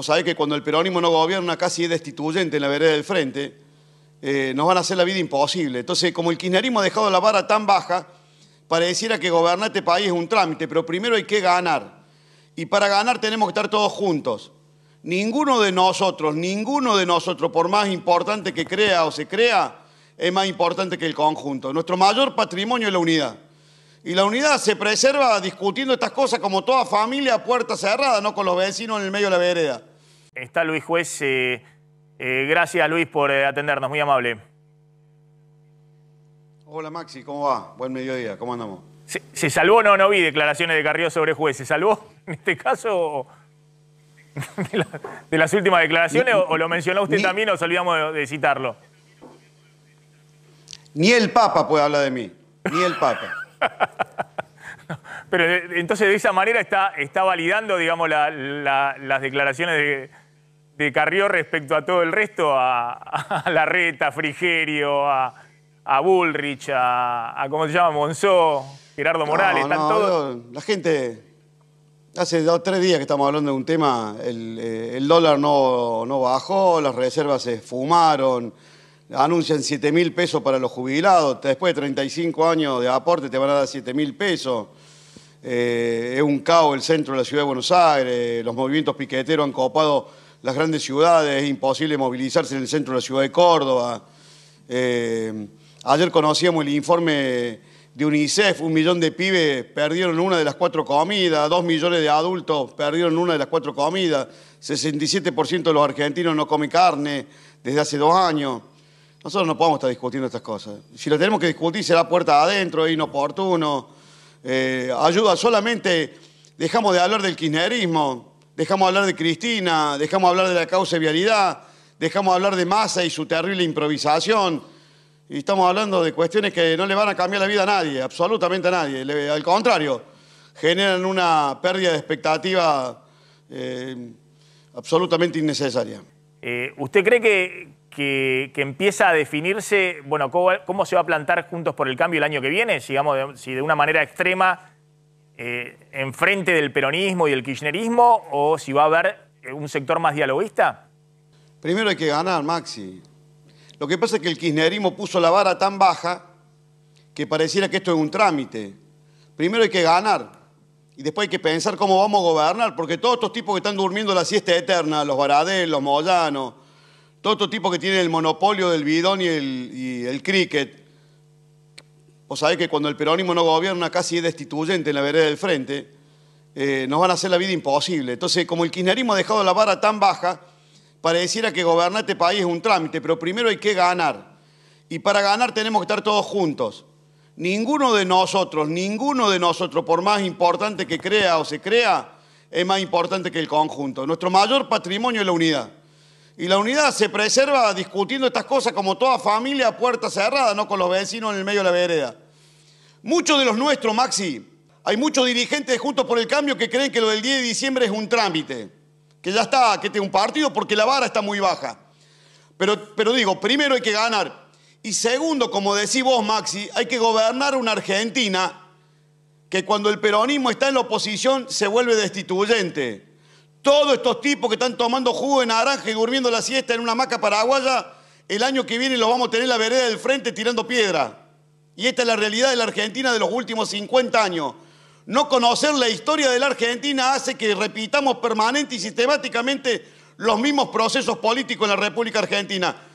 O sabe que cuando el peronismo no gobierna casi es destituyente en la vereda del frente, eh, nos van a hacer la vida imposible. Entonces, como el kirchnerismo ha dejado la vara tan baja, para a que gobernar este país es un trámite, pero primero hay que ganar. Y para ganar tenemos que estar todos juntos. Ninguno de nosotros, ninguno de nosotros, por más importante que crea o se crea, es más importante que el conjunto. Nuestro mayor patrimonio es la unidad. Y la unidad se preserva discutiendo estas cosas como toda familia a puerta cerrada, no con los vecinos en el medio de la vereda está Luis Juez. Eh, eh, gracias Luis por eh, atendernos, muy amable. Hola Maxi, ¿cómo va? Buen mediodía, ¿cómo andamos? ¿Se, salvó? No, no vi declaraciones de Carrió sobre juez. ¿Se salvó en este caso de, las últimas declaraciones o, lo mencionó usted también o nos olvidamos de, citarlo? Ni el Papa puede hablar de mí, ni el Papa. Pero entonces de esa manera está, validando, digamos, las declaraciones de, de Carrió respecto a todo el resto, a, Larreta, a Frigerio, a, Bullrich, a, ¿cómo se llama? Monzó, Gerardo Morales, están todos. la gente, hace dos tres días que estamos hablando de un tema, el, eh, dólar no, no bajó, las reservas se fumaron anuncian 7 mil pesos para los jubilados, después de 35 años de aporte te van a dar 7 mil pesos. Eh, es un caos el centro de la ciudad de Buenos Aires, los movimientos piqueteros han copado las grandes ciudades, es imposible movilizarse en el centro de la ciudad de Córdoba. Eh, ayer conocíamos el informe de UNICEF, un millón de pibes perdieron una de las cuatro comidas, dos millones de adultos perdieron una de las cuatro comidas, 67% de los argentinos no come carne desde hace dos años. Nosotros no podemos estar discutiendo estas cosas. Si lo tenemos que discutir será puerta adentro, es inoportuno, eh, ayuda solamente, dejamos de hablar del kirchnerismo, dejamos hablar de Cristina, dejamos hablar de la causa de vialidad, dejamos hablar de Massa y su terrible improvisación. Y estamos hablando de cuestiones que no le van a cambiar la vida a nadie, absolutamente a nadie. Al contrario, generan una pérdida de expectativa eh, absolutamente innecesaria. Eh, ¿Usted cree que, que, empieza a definirse, bueno, cómo, se va a plantar Juntos por el Cambio el año que viene? si de una manera extrema eh, enfrente del peronismo y el kirchnerismo o si va a haber eh, un sector más dialoguista? Primero hay que ganar, Maxi. Lo que pasa es que el kirchnerismo puso la vara tan baja que pareciera que esto es un trámite. Primero hay que ganar y después hay que pensar cómo vamos a gobernar, porque todos estos tipos que están durmiendo la siesta eterna, los Baradel, los Moyano, todos estos tipos que tienen el monopolio del bidón y el, y el cricket, o sabe que cuando el peronismo no gobierna casi es destituyente en la vereda del frente, eh, nos van a hacer la vida imposible. Entonces, como el kirchnerismo ha dejado la vara tan baja, pareciera que gobernar este país es un trámite, pero primero hay que ganar. Y para ganar tenemos que estar todos juntos. Ninguno de nosotros, ninguno de nosotros, por más importante que crea o se crea, es más importante que el conjunto. Nuestro mayor patrimonio es la unidad. Y la unidad se preserva discutiendo estas cosas como toda familia a puerta cerrada, no con los vecinos en el medio de la vereda. Muchos de los nuestros, Maxi, hay muchos dirigentes de Juntos por el Cambio que creen que lo del 10 de diciembre es un trámite, que ya está, que es un partido porque la vara está muy baja. Pero, pero digo, primero hay que ganar. Y segundo, como decís vos, Maxi, hay que gobernar una Argentina que cuando el peronismo está en la oposición se vuelve destituyente todos estos tipos que están tomando jugo de naranja y durmiendo la siesta en una hamaca paraguaya, el año que viene los vamos a tener en la vereda del frente tirando piedra. Y esta es la realidad de la Argentina de los últimos 50 años. No conocer la historia de la Argentina hace que repitamos permanente y sistemáticamente los mismos procesos políticos en la República Argentina.